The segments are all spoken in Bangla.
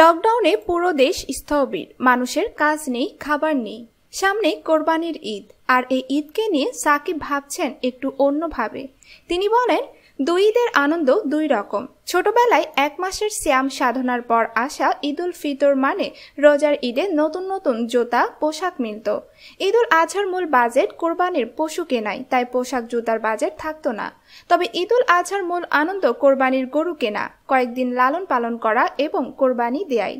লকডাউনে পুরো দেশ স্থবির মানুষের কাজ নেই খাবার নেই সামনে কোরবানির ঈদ আর এই ঈদকে নিয়ে সাকিব ভাবছেন একটু অন্যভাবে তিনি বলেন দুই ঈদের আনন্দ দুই রকম ছোটবেলায় এক মাসের শ্যাম সাধনার পর আসা ঈদুল ফিতর মানে রোজার ঈদে নতুন নতুন জুতা পোশাক মিলত ঈদুল আজহার মূল বাজেট কোরবানির পশু কেনাই তাই পোশাক জুতার বাজেট থাকতো না তবে ঈদুল আজহার মূল আনন্দ কোরবানির গরু কেনা কয়েকদিন লালন পালন করা এবং কোরবানি দেয়াই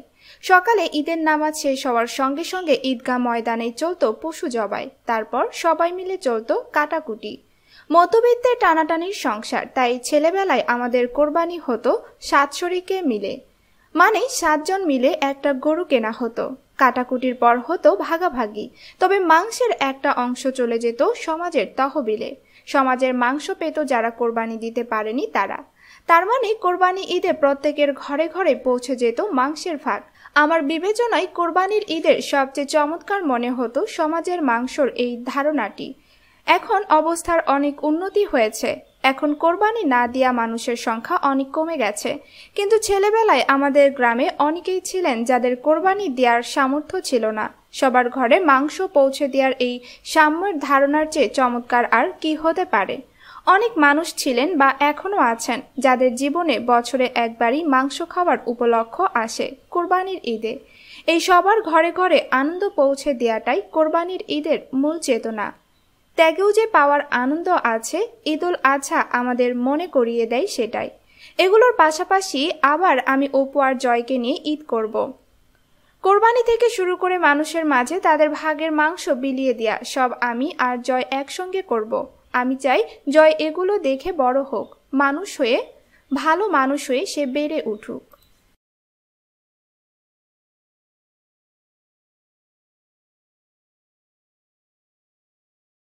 সকালে ঈদের নামাজ শেষ হওয়ার সঙ্গে সঙ্গে ঈদগাহ ময়দানে চলত পশু জবাই তারপর সবাই মিলে চলত কাটাকুটি মধ্যবিত্তের টানাটানির সংসার তাই ছেলেবেলায় আমাদের কোরবানি হতো সাত শরিকে মিলে মানে সাতজন মিলে একটা গরু কেনা হতো কাটাকুটির পর হতো ভাগাভাগি তবে মাংসের একটা অংশ চলে যেত সমাজের তহবিলে সমাজের মাংস পেত যারা কোরবানি দিতে পারেনি তারা তার মানে কোরবানি ঈদে প্রত্যেকের ঘরে ঘরে পৌঁছে যেত মাংসের ভাগ আমার বিবেচনায় কোরবানির ঈদের সবচেয়ে চমৎকার মনে হতো সমাজের মাংসর এই ধারণাটি এখন অবস্থার অনেক উন্নতি হয়েছে এখন কোরবানি না দেয়া মানুষের সংখ্যা অনেক কমে গেছে কিন্তু ছেলেবেলায় আমাদের গ্রামে অনেকেই ছিলেন যাদের কোরবানি দেওয়ার সামর্থ্য ছিল না সবার ঘরে মাংস পৌঁছে দেওয়ার এই সাম্যের ধারণার চেয়ে চমৎকার আর কি হতে পারে অনেক মানুষ ছিলেন বা এখনও আছেন যাদের জীবনে বছরে একবারই মাংস খাওয়ার উপলক্ষ আসে কোরবানির ঈদে এই সবার ঘরে ঘরে আনন্দ পৌঁছে দেওয়াটাই কোরবানির ঈদের মূল চেতনা ত্যাগেও যে পাওয়ার আনন্দ আছে ঈদ উল আছা আমাদের মনে করিয়ে দেয় সেটাই এগুলোর পাশাপাশি আবার আমি অপু আর জয়কে নিয়ে ঈদ করব। কোরবানি থেকে শুরু করে মানুষের মাঝে তাদের ভাগের মাংস বিলিয়ে দেয়া সব আমি আর জয় একসঙ্গে করব। আমি চাই জয় এগুলো দেখে বড় হোক মানুষ হয়ে ভালো মানুষ হয়ে সে বেড়ে উঠুক